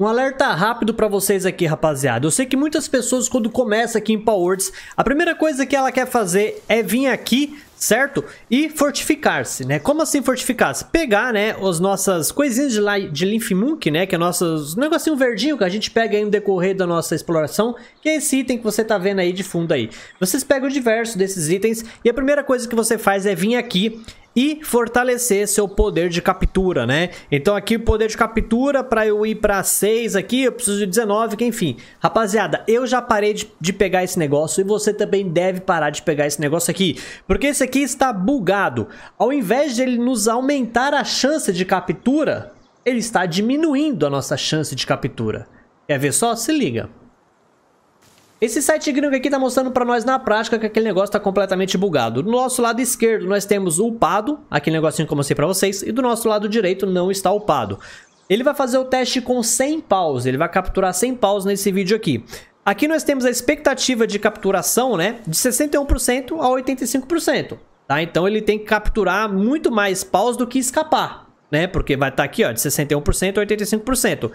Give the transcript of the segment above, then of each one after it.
Um alerta rápido para vocês aqui, rapaziada. Eu sei que muitas pessoas, quando começa aqui em Powers, a primeira coisa que ela quer fazer é vir aqui, certo? E fortificar-se, né? Como assim fortificar-se? Pegar, né, as nossas coisinhas de, lá, de Lymphmunk, né? Que é nossos negocinho verdinho que a gente pega aí no decorrer da nossa exploração, que é esse item que você tá vendo aí de fundo aí. Vocês pegam diversos desses itens e a primeira coisa que você faz é vir aqui e fortalecer seu poder de captura, né? Então aqui o poder de captura para eu ir para 6 aqui, eu preciso de 19, que enfim. Rapaziada, eu já parei de, de, pegar esse negócio e você também deve parar de pegar esse negócio aqui, porque esse aqui está bugado. Ao invés de ele nos aumentar a chance de captura, ele está diminuindo a nossa chance de captura. Quer ver só? Se liga. Esse site gringo aqui tá mostrando para nós na prática que aquele negócio tá completamente bugado. Do nosso lado esquerdo nós temos o upado, aquele negocinho que eu mostrei para vocês, e do nosso lado direito não está upado. Ele vai fazer o teste com 100 paus, ele vai capturar 100 paus nesse vídeo aqui. Aqui nós temos a expectativa de capturação, né, de 61% a 85%, tá? Então ele tem que capturar muito mais paus do que escapar, né? Porque vai estar tá aqui, ó, de 61% a 85%.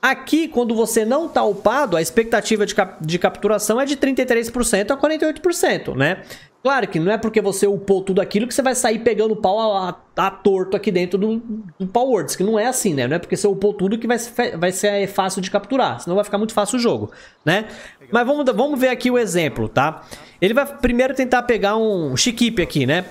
Aqui, quando você não está upado, a expectativa de, cap de capturação é de 33% a 48%, né? Claro que não é porque você upou tudo aquilo que você vai sair pegando pau a, a, a torto aqui dentro do, do Words, que não é assim, né? Não é porque você upou tudo que vai, vai ser fácil de capturar, senão vai ficar muito fácil o jogo, né? Mas vamos, vamos ver aqui o exemplo, tá? Ele vai primeiro tentar pegar um Chiquipe aqui, né?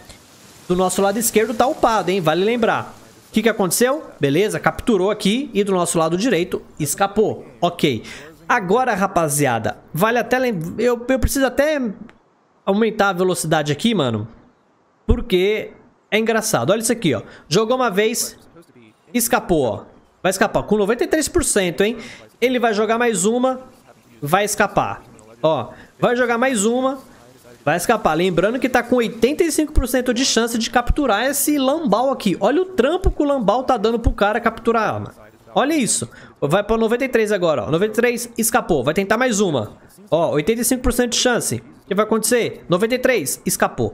Do nosso lado esquerdo tá upado, hein? Vale lembrar. O que, que aconteceu? Beleza, capturou aqui e do nosso lado direito escapou. Ok. Agora, rapaziada, vale até lembrar... Eu, eu preciso até aumentar a velocidade aqui, mano. Porque é engraçado. Olha isso aqui, ó. Jogou uma vez, escapou, ó. Vai escapar com 93%, hein? Ele vai jogar mais uma, vai escapar. Ó, vai jogar mais uma, Vai escapar. Lembrando que tá com 85% de chance de capturar esse lambal aqui. Olha o trampo que o lambal tá dando pro cara capturar a arma. Olha isso. Vai pra 93 agora, ó. 93, escapou. Vai tentar mais uma. Ó, 85% de chance. O que vai acontecer? 93, escapou.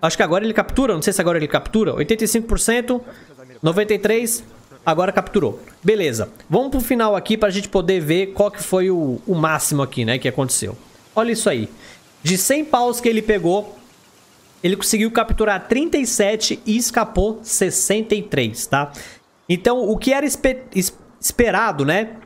Acho que agora ele captura. Não sei se agora ele captura. 85%, 93, agora capturou. Beleza. Vamos pro final aqui pra gente poder ver qual que foi o, o máximo aqui, né? Que aconteceu. Olha isso aí. De 100 paus que ele pegou, ele conseguiu capturar 37 e escapou 63, tá? Então, o que era esperado, né?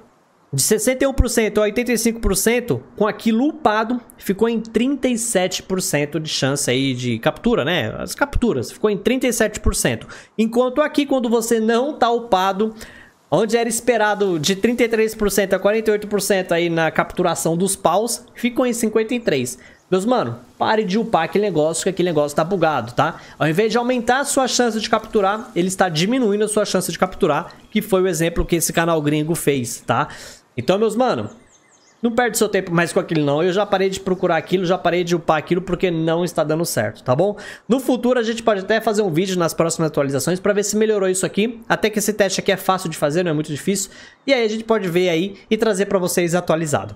De 61% a 85%, com aquilo upado, ficou em 37% de chance aí de captura, né? As capturas, ficou em 37%. Enquanto aqui, quando você não tá upado, onde era esperado de 33% a 48% aí na capturação dos paus, ficou em 53%. Meus mano, pare de upar aquele negócio, que aquele negócio tá bugado, tá? Ao invés de aumentar a sua chance de capturar, ele está diminuindo a sua chance de capturar, que foi o exemplo que esse canal gringo fez, tá? Então, meus mano, não perde seu tempo mais com aquilo não. Eu já parei de procurar aquilo, já parei de upar aquilo porque não está dando certo, tá bom? No futuro a gente pode até fazer um vídeo nas próximas atualizações para ver se melhorou isso aqui. Até que esse teste aqui é fácil de fazer, não é muito difícil. E aí a gente pode ver aí e trazer para vocês atualizado.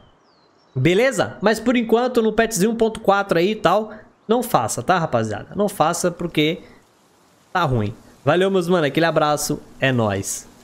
Beleza? Mas por enquanto no patch 1.4 aí e tal, não faça, tá rapaziada? Não faça porque tá ruim. Valeu meus mano, aquele abraço, é nóis.